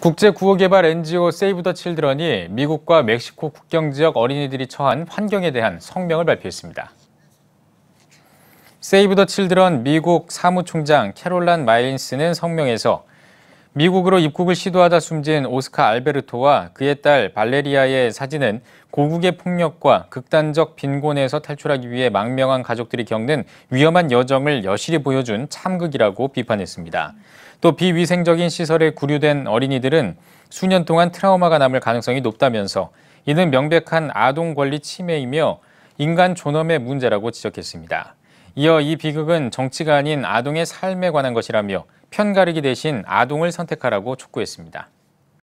국제 구호개발 NGO 세이브 더 칠드런이 미국과 멕시코 국경 지역 어린이들이 처한 환경에 대한 성명을 발표했습니다. 세이브 더 칠드런 미국 사무총장 캐롤란 마일린스는 성명에서 미국으로 입국을 시도하다 숨진 오스카 알베르토와 그의 딸 발레리아의 사진은 고국의 폭력과 극단적 빈곤에서 탈출하기 위해 망명한 가족들이 겪는 위험한 여정을 여실히 보여준 참극이라고 비판했습니다. 또 비위생적인 시설에 구류된 어린이들은 수년 동안 트라우마가 남을 가능성이 높다면서 이는 명백한 아동 권리 침해이며 인간 존엄의 문제라고 지적했습니다. 이어 이 비극은 정치가 아닌 아동의 삶에 관한 것이라며 편가르기 대신 아동을 선택하라고 촉구했습니다.